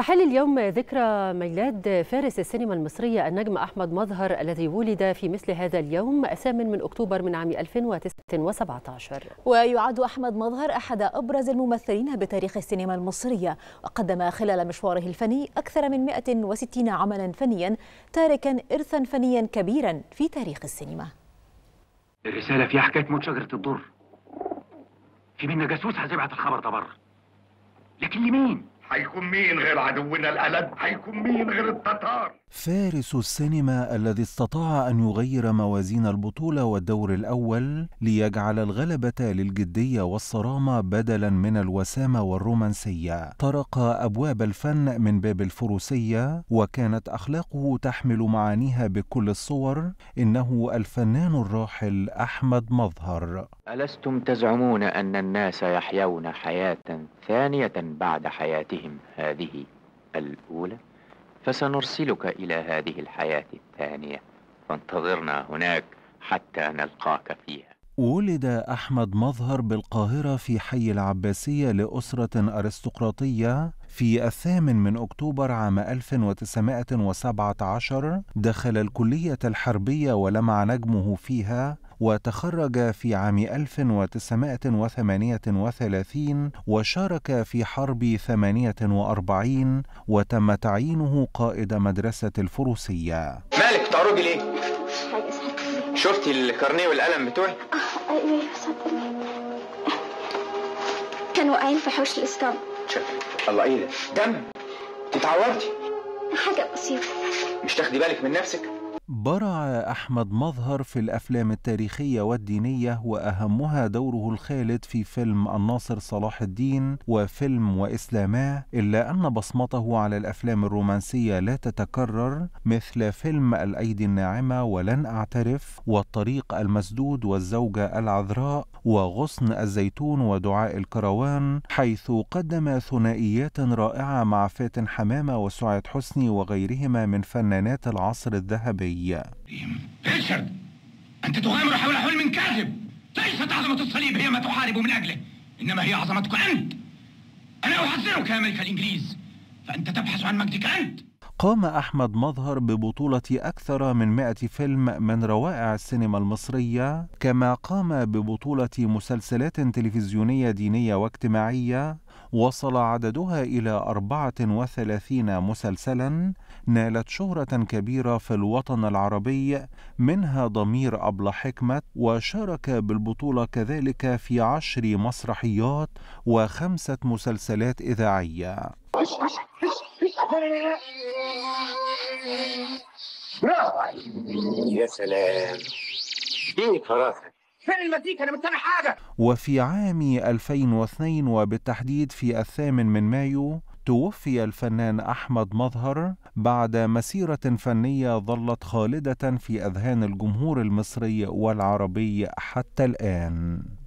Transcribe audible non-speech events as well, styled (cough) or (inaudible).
تحل اليوم ذكرى ميلاد فارس السينما المصرية النجم أحمد مظهر الذي ولد في مثل هذا اليوم الثامن من أكتوبر من عام 2017 ويعد أحمد مظهر أحد أبرز الممثلين بتاريخ السينما المصرية وقدم خلال مشواره الفني أكثر من 160 عملا فنيا تاركا إرثا فنيا كبيرا في تاريخ السينما الرسالة فيها حكاية موت شجرة الضر في منا جاسوس هزيبعة الخبر ده بره لكن لمين؟ هيكون مين غير عدونا الألد هيكون مين غير التتار فارس السينما الذي استطاع أن يغير موازين البطولة والدور الأول ليجعل الغلبة للجدية والصرامة بدلا من الوسامة والرومانسية طرق أبواب الفن من باب الفروسية وكانت أخلاقه تحمل معانيها بكل الصور إنه الفنان الراحل أحمد مظهر ألستم تزعمون أن الناس يحيون حياة ثانية بعد حياتهم بهم هذه الأولى فسنرسلك إلى هذه الحياة الثانية فانتظرنا هناك حتى نلقاك فيها ولد أحمد مظهر بالقاهرة في حي العباسية لأسرة أرستقراطية في الثامن من أكتوبر عام 1917 دخل الكلية الحربية ولمع نجمه فيها وتخرج في عام 1938 وشارك في حرب 48 وتم تعيينه قائد مدرسة الفروسية مالك بتعرجي ليه؟ شفتي الكارنيه والقلم بتوعي؟ اه ايوه كانوا واقعين في حوش الاسطبل شك الله ايه ده دم تتعورتي حاجه بسيطه مش تاخدي بالك من نفسك برع أحمد مظهر في الأفلام التاريخية والدينية وأهمها دوره الخالد في فيلم الناصر صلاح الدين وفيلم وإسلاماه إلا أن بصمته على الأفلام الرومانسية لا تتكرر مثل فيلم الأيدي الناعمة ولن أعترف والطريق المسدود والزوجة العذراء وغصن الزيتون ودعاء الكروان حيث قدم ثنائيات رائعة مع فاتن حمامة وسعاد حسني وغيرهما من فنانات العصر الذهبي ريتشارد أنت تغامر حول حلم كاذب ليست عظمة الصليب هي ما تحارب من أجله إنما هي عظمتك أنت أنا أحذرك يا ملك الإنجليز فأنت تبحث عن مجدك أنت قام أحمد مظهر ببطولة أكثر من 100 فيلم من روائع السينما المصرية، كما قام ببطولة مسلسلات تلفزيونية دينية واجتماعية وصل عددها إلى 34 مسلسلاً، نالت شهرة كبيرة في الوطن العربي منها ضمير أبل حكمت، وشارك بالبطولة كذلك في عشر مسرحيات وخمسة مسلسلات إذاعية. (laughs) يا سلام اديني فراسه فين المزيكا انا مستني حاجه وفي عام 2002 وبالتحديد في الثامن من مايو توفي الفنان احمد مظهر بعد مسيره فنيه ظلت خالده في اذهان الجمهور المصري والعربي حتى الان